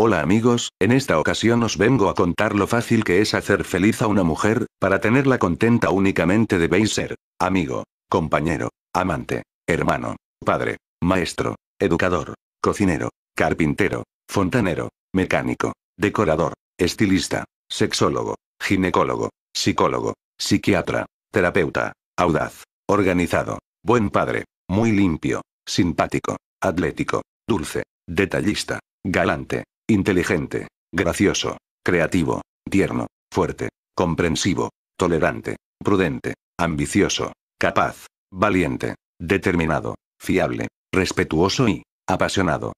Hola amigos, en esta ocasión os vengo a contar lo fácil que es hacer feliz a una mujer, para tenerla contenta únicamente debéis ser amigo, compañero, amante, hermano, padre, maestro, educador, cocinero, carpintero, fontanero, mecánico, decorador, estilista, sexólogo, ginecólogo, psicólogo, psiquiatra, terapeuta, audaz, organizado, buen padre, muy limpio, simpático, atlético, dulce, detallista, galante, Inteligente. Gracioso. Creativo. Tierno. Fuerte. Comprensivo. Tolerante. Prudente. Ambicioso. Capaz. Valiente. Determinado. Fiable. Respetuoso y. Apasionado.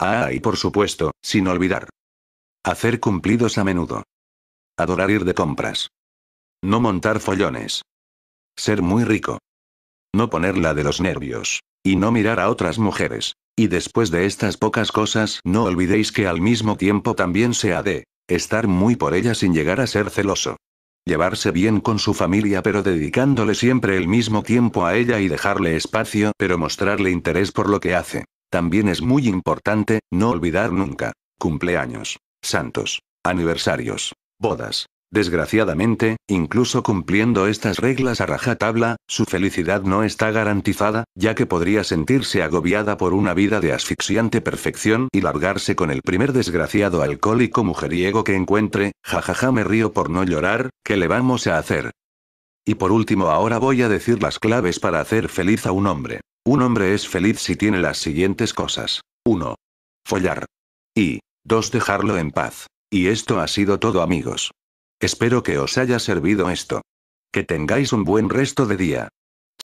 Ah, y por supuesto, sin olvidar. Hacer cumplidos a menudo. Adorar ir de compras. No montar follones. Ser muy rico. No ponerla de los nervios. Y no mirar a otras mujeres. Y después de estas pocas cosas, no olvidéis que al mismo tiempo también se ha de estar muy por ella sin llegar a ser celoso. Llevarse bien con su familia pero dedicándole siempre el mismo tiempo a ella y dejarle espacio pero mostrarle interés por lo que hace. También es muy importante, no olvidar nunca. Cumpleaños. Santos. Aniversarios. Bodas. Desgraciadamente, incluso cumpliendo estas reglas a rajatabla, su felicidad no está garantizada, ya que podría sentirse agobiada por una vida de asfixiante perfección y largarse con el primer desgraciado alcohólico mujeriego que encuentre, jajaja me río por no llorar, ¿qué le vamos a hacer? Y por último ahora voy a decir las claves para hacer feliz a un hombre. Un hombre es feliz si tiene las siguientes cosas. 1. Follar. Y 2. Dejarlo en paz. Y esto ha sido todo amigos. Espero que os haya servido esto. Que tengáis un buen resto de día.